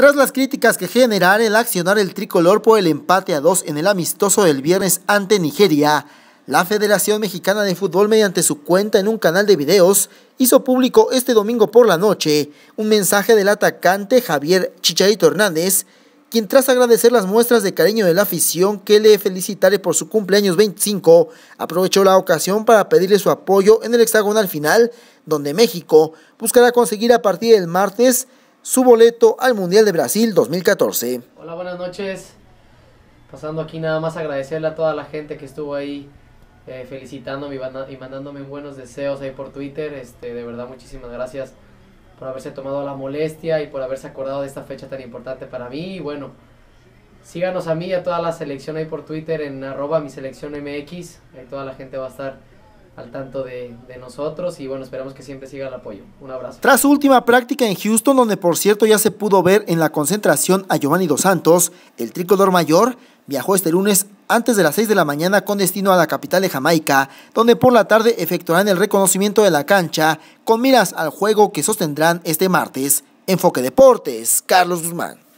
Tras las críticas que generar el accionar el tricolor por el empate a dos en el amistoso del viernes ante Nigeria, la Federación Mexicana de Fútbol mediante su cuenta en un canal de videos hizo público este domingo por la noche un mensaje del atacante Javier Chicharito Hernández, quien tras agradecer las muestras de cariño de la afición que le felicitaré por su cumpleaños 25, aprovechó la ocasión para pedirle su apoyo en el hexagonal final, donde México buscará conseguir a partir del martes su boleto al Mundial de Brasil 2014. Hola, buenas noches. Pasando aquí nada más agradecerle a toda la gente que estuvo ahí eh, felicitándome y, mandándome buenos deseos ahí por Twitter. Este, de verdad, muchísimas gracias por haberse tomado la molestia y por haberse acordado de esta fecha tan importante para mí. Y bueno, síganos a mí y a toda la selección ahí por Twitter en arroba mi selección MX. Ahí toda la gente va a estar al tanto de, nosotros y bueno, esperamos que siempre siga el apoyo. Un abrazo. Tras su última práctica en Houston, donde por cierto ya se pudo ver en la concentración a Giovanni Dos Santos, el tricolor mayor viajó este lunes antes de las 6 de la mañana con destino a la capital de Jamaica, donde por la tarde efectuarán el reconocimiento de la cancha con miras al juego que sostendrán este martes. Enfoque Deportes, Carlos Guzmán.